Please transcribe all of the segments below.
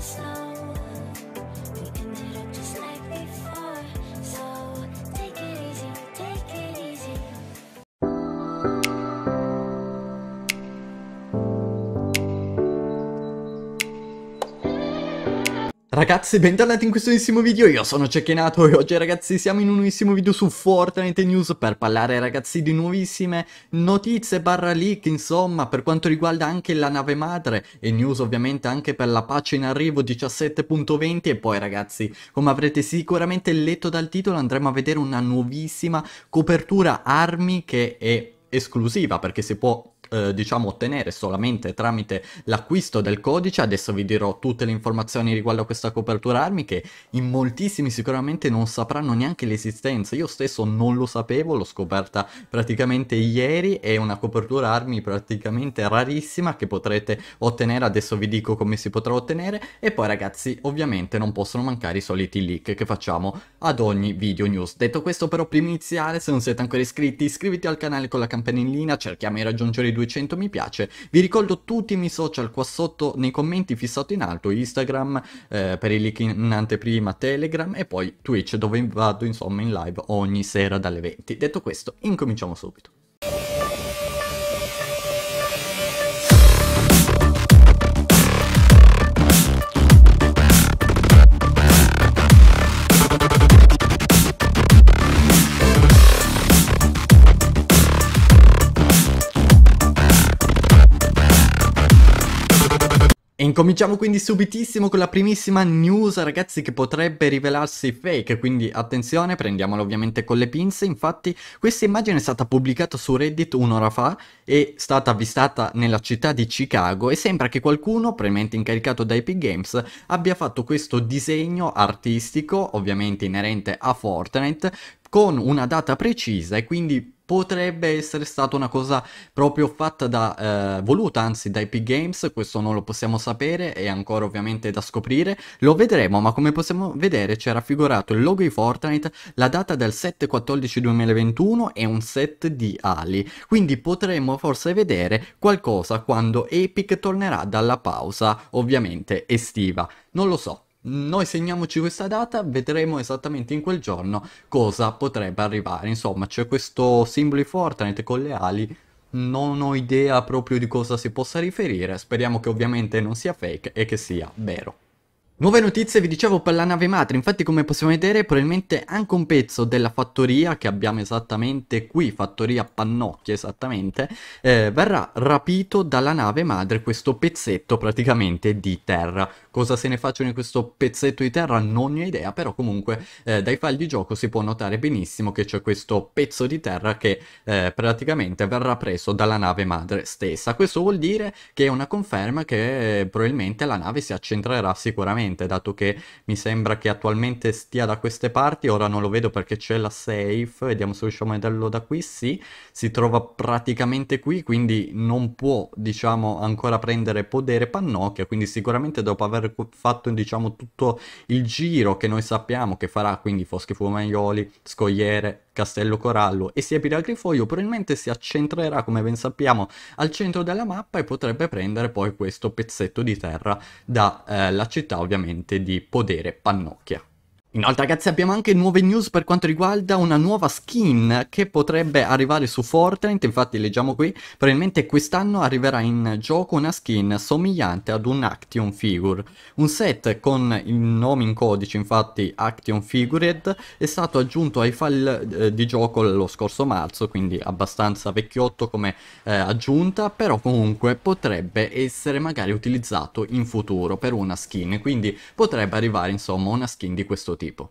slow. Ragazzi, bentornati in questo nuovissimo video, io sono Cecchinato e oggi ragazzi siamo in un nuovissimo video su Fortnite News per parlare ragazzi di nuovissime notizie barra leak insomma per quanto riguarda anche la nave madre e news ovviamente anche per la pace in arrivo 17.20 e poi ragazzi come avrete sicuramente letto dal titolo andremo a vedere una nuovissima copertura armi che è esclusiva perché si può eh, diciamo ottenere solamente tramite l'acquisto del codice adesso vi dirò tutte le informazioni riguardo a questa copertura armi che in moltissimi sicuramente non sapranno neanche l'esistenza io stesso non lo sapevo l'ho scoperta praticamente ieri è una copertura armi praticamente rarissima che potrete ottenere adesso vi dico come si potrà ottenere e poi ragazzi ovviamente non possono mancare i soliti leak che facciamo ad ogni video news detto questo però prima di iniziare se non siete ancora iscritti iscriviti al canale con la campanellina cerchiamo di raggiungere i 200 mi piace. Vi ricordo tutti i miei social qua sotto nei commenti fissato in alto, Instagram eh, per i link in anteprima, Telegram e poi Twitch dove vado insomma in live ogni sera dalle 20. Detto questo, incominciamo subito. Incominciamo quindi subitissimo con la primissima news ragazzi che potrebbe rivelarsi fake, quindi attenzione, prendiamola ovviamente con le pinze, infatti questa immagine è stata pubblicata su Reddit un'ora fa, è stata avvistata nella città di Chicago e sembra che qualcuno, probabilmente incaricato da Epic Games, abbia fatto questo disegno artistico, ovviamente inerente a Fortnite, con una data precisa e quindi potrebbe essere stata una cosa proprio fatta da, eh, voluta anzi da Epic Games, questo non lo possiamo sapere, è ancora ovviamente da scoprire, lo vedremo, ma come possiamo vedere c'è raffigurato il logo di Fortnite, la data del 7-14-2021 e un set di ali, quindi potremmo forse vedere qualcosa quando Epic tornerà dalla pausa, ovviamente estiva, non lo so noi segniamoci questa data, vedremo esattamente in quel giorno cosa potrebbe arrivare. Insomma, c'è questo simbolo di Fortnite con le ali, non ho idea proprio di cosa si possa riferire, speriamo che ovviamente non sia fake e che sia vero. Nuove notizie vi dicevo per la nave madre, infatti come possiamo vedere probabilmente anche un pezzo della fattoria che abbiamo esattamente qui, fattoria Pannocchia esattamente, eh, verrà rapito dalla nave madre questo pezzetto praticamente di terra. Cosa se ne facciano di questo pezzetto di terra non ne ho idea, però comunque eh, dai file di gioco si può notare benissimo che c'è questo pezzo di terra che eh, praticamente verrà preso dalla nave madre stessa. Questo vuol dire che è una conferma che eh, probabilmente la nave si accentrerà sicuramente, dato che mi sembra che attualmente stia da queste parti, ora non lo vedo perché c'è la safe, vediamo se riusciamo a vederlo da qui, sì, si trova praticamente qui, quindi non può diciamo ancora prendere podere pannocchia, quindi sicuramente dopo aver fatto diciamo tutto il giro che noi sappiamo che farà, quindi Foschi Fumaioli, Scogliere, Castello Corallo e sia Piraglifoglio probabilmente si accentrerà come ben sappiamo al centro della mappa e potrebbe prendere poi questo pezzetto di terra dalla eh, città ovviamente di Podere Pannocchia. Inoltre ragazzi abbiamo anche nuove news per quanto riguarda una nuova skin che potrebbe arrivare su Fortnite, infatti leggiamo qui, probabilmente quest'anno arriverà in gioco una skin somigliante ad un Action Figure. Un set con il nome in codice infatti Action Figured è stato aggiunto ai file eh, di gioco lo scorso marzo, quindi abbastanza vecchiotto come eh, aggiunta, però comunque potrebbe essere magari utilizzato in futuro per una skin, quindi potrebbe arrivare insomma una skin di questo tipo tipo.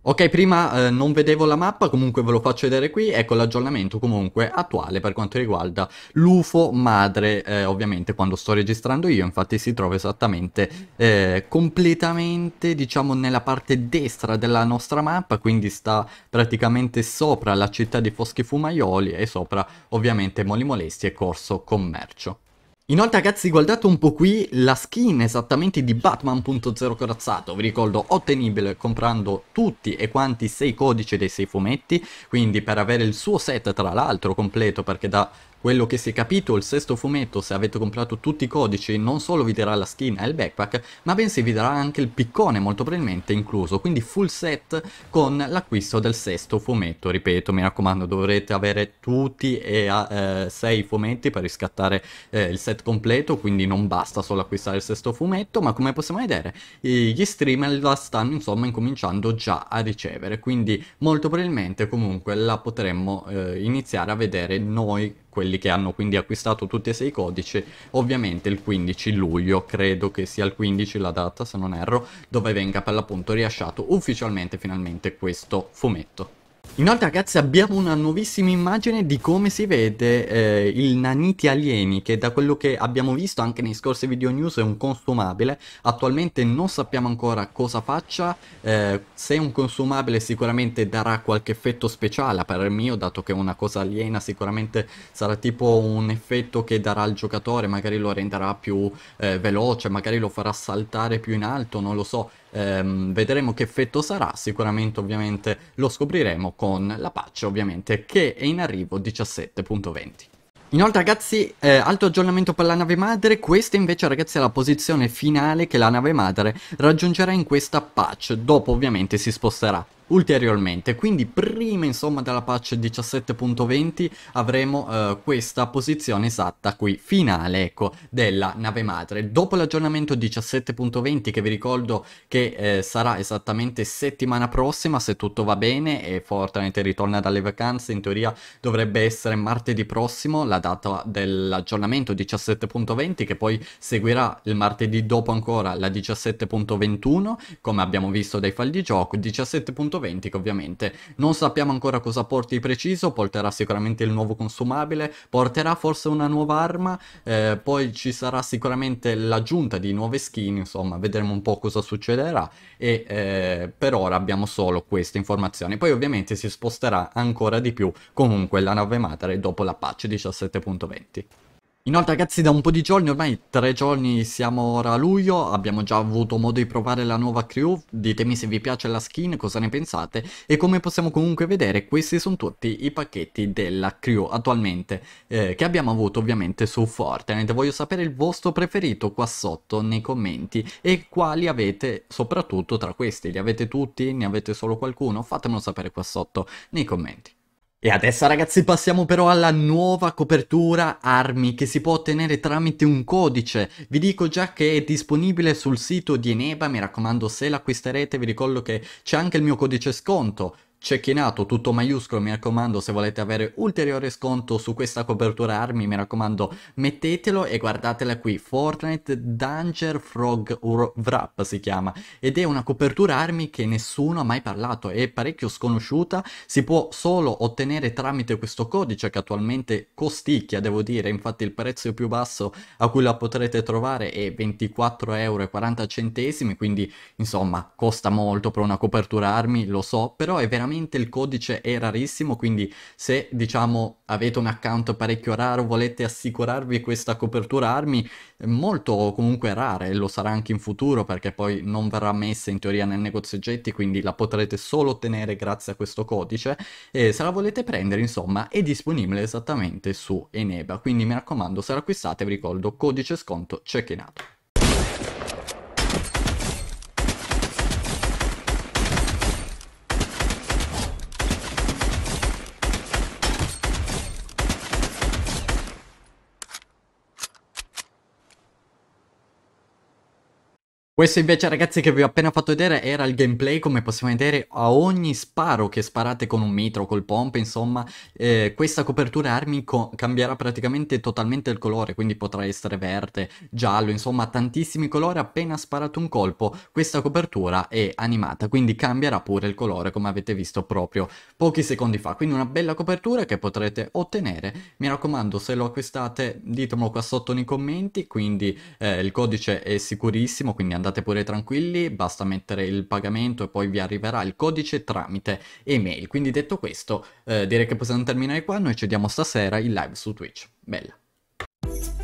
Ok, prima eh, non vedevo la mappa, comunque ve lo faccio vedere qui, ecco l'aggiornamento comunque attuale per quanto riguarda l'UFO madre, eh, ovviamente quando sto registrando io, infatti si trova esattamente eh, completamente, diciamo, nella parte destra della nostra mappa, quindi sta praticamente sopra la città di Foschi Fumaioli e sopra ovviamente Moli Molesti e Corso Commercio. Inoltre ragazzi guardate un po' qui la skin esattamente di Batman.0 corazzato, vi ricordo ottenibile comprando tutti e quanti i 6 codici dei 6 fumetti, quindi per avere il suo set tra l'altro completo perché da quello che si è capito, il sesto fumetto, se avete comprato tutti i codici, non solo vi darà la skin e il backpack, ma bensì vi darà anche il piccone molto probabilmente incluso, quindi full set con l'acquisto del sesto fumetto. Ripeto, mi raccomando, dovrete avere tutti e eh, sei fumetti per riscattare eh, il set completo, quindi non basta solo acquistare il sesto fumetto, ma come possiamo vedere, gli streamer la stanno insomma incominciando già a ricevere, quindi molto probabilmente comunque la potremmo eh, iniziare a vedere noi quelli che hanno quindi acquistato tutti e sei i codici, ovviamente il 15 luglio, credo che sia il 15 la data se non erro, dove venga per l'appunto rilasciato ufficialmente finalmente questo fumetto. Inoltre ragazzi abbiamo una nuovissima immagine di come si vede eh, il Naniti Alieni che da quello che abbiamo visto anche nei scorsi video news è un consumabile Attualmente non sappiamo ancora cosa faccia eh, Se è un consumabile sicuramente darà qualche effetto speciale a parer mio Dato che è una cosa aliena sicuramente sarà tipo un effetto che darà al giocatore Magari lo renderà più eh, veloce, magari lo farà saltare più in alto, non lo so ehm, vedremo che effetto sarà, sicuramente ovviamente lo scopriremo con la patch ovviamente che è in arrivo 17.20. Inoltre ragazzi, eh, altro aggiornamento per la nave madre, questa invece ragazzi è la posizione finale che la nave madre raggiungerà in questa patch, dopo ovviamente si sposterà ulteriormente. Quindi prima insomma della patch 17.20 avremo eh, questa posizione esatta qui finale ecco della nave madre. Dopo l'aggiornamento 17.20 che vi ricordo che eh, sarà esattamente settimana prossima se tutto va bene e Fortnite ritorna dalle vacanze in teoria dovrebbe essere martedì prossimo la data dell'aggiornamento 17.20 che poi seguirà il martedì dopo ancora la 17.21 come abbiamo visto dai file di gioco 17.20 120 che ovviamente non sappiamo ancora cosa porti di preciso, porterà sicuramente il nuovo consumabile, porterà forse una nuova arma, eh, poi ci sarà sicuramente l'aggiunta di nuove skin, insomma vedremo un po' cosa succederà e eh, per ora abbiamo solo queste informazioni, poi ovviamente si sposterà ancora di più comunque la nave madre dopo la patch 17.20. Inoltre ragazzi da un po' di giorni, ormai tre giorni siamo ora a luglio, abbiamo già avuto modo di provare la nuova crew, ditemi se vi piace la skin, cosa ne pensate e come possiamo comunque vedere questi sono tutti i pacchetti della crew attualmente eh, che abbiamo avuto ovviamente su Fortnite, voglio sapere il vostro preferito qua sotto nei commenti e quali avete soprattutto tra questi, li avete tutti, ne avete solo qualcuno, fatemelo sapere qua sotto nei commenti. E adesso ragazzi passiamo però alla nuova copertura armi che si può ottenere tramite un codice. Vi dico già che è disponibile sul sito di Eneba, mi raccomando se l'acquisterete vi ricordo che c'è anche il mio codice sconto Cecchinato tutto maiuscolo mi raccomando se volete avere ulteriore sconto su questa copertura armi mi raccomando mettetelo e guardatela qui Fortnite Danger Frog Wrap si chiama ed è una copertura armi che nessuno ha mai parlato è parecchio sconosciuta si può solo ottenere tramite questo codice che attualmente costicchia devo dire infatti il prezzo più basso a cui la potrete trovare è 24,40 euro quindi insomma costa molto per una copertura armi lo so però è veramente veramente il codice è rarissimo, quindi se diciamo avete un account parecchio raro, volete assicurarvi questa copertura armi, molto comunque rara e lo sarà anche in futuro perché poi non verrà messa in teoria nel negozio oggetti, quindi la potrete solo ottenere grazie a questo codice e se la volete prendere insomma è disponibile esattamente su Eneba, quindi mi raccomando se l'acquistate vi ricordo codice sconto checkin out. Questo invece ragazzi che vi ho appena fatto vedere era il gameplay come possiamo vedere a ogni sparo che sparate con un mitro, col pompa insomma eh, questa copertura armi co cambierà praticamente totalmente il colore quindi potrà essere verde, giallo insomma tantissimi colori appena sparato un colpo questa copertura è animata quindi cambierà pure il colore come avete visto proprio pochi secondi fa quindi una bella copertura che potrete ottenere mi raccomando se lo acquistate ditemelo qua sotto nei commenti quindi eh, il codice è sicurissimo quindi andate andate pure tranquilli, basta mettere il pagamento e poi vi arriverà il codice tramite email. Quindi detto questo, eh, direi che possiamo terminare qua, noi ci vediamo stasera in live su Twitch. Bella!